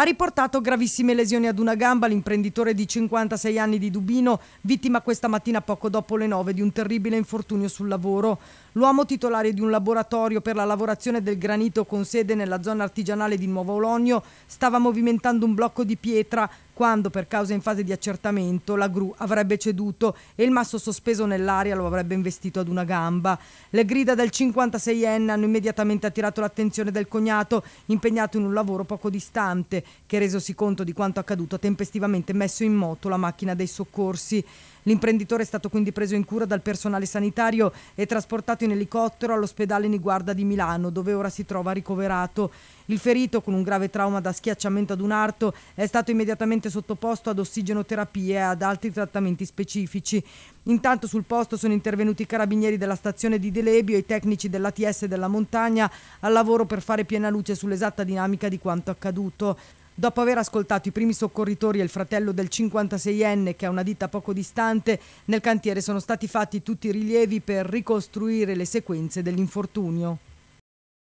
ha riportato gravissime lesioni ad una gamba l'imprenditore di 56 anni di Dubino, vittima questa mattina poco dopo le 9 di un terribile infortunio sul lavoro. L'uomo titolare di un laboratorio per la lavorazione del granito con sede nella zona artigianale di Nuovo Olonio stava movimentando un blocco di pietra quando per causa in fase di accertamento la gru avrebbe ceduto e il masso sospeso nell'aria lo avrebbe investito ad una gamba. Le grida del 56enne hanno immediatamente attirato l'attenzione del cognato, impegnato in un lavoro poco distante, che resosi conto di quanto accaduto ha tempestivamente messo in moto la macchina dei soccorsi. L'imprenditore è stato quindi preso in cura dal personale sanitario e trasportato in elicottero all'ospedale Niguarda di Milano, dove ora si trova ricoverato. Il ferito, con un grave trauma da schiacciamento ad un arto, è stato immediatamente sottoposto ad ossigenoterapie e ad altri trattamenti specifici. Intanto sul posto sono intervenuti i carabinieri della stazione di Delebio e i tecnici dell'ATS della montagna al lavoro per fare piena luce sull'esatta dinamica di quanto accaduto. Dopo aver ascoltato i primi soccorritori e il fratello del 56enne che ha una ditta poco distante, nel cantiere sono stati fatti tutti i rilievi per ricostruire le sequenze dell'infortunio.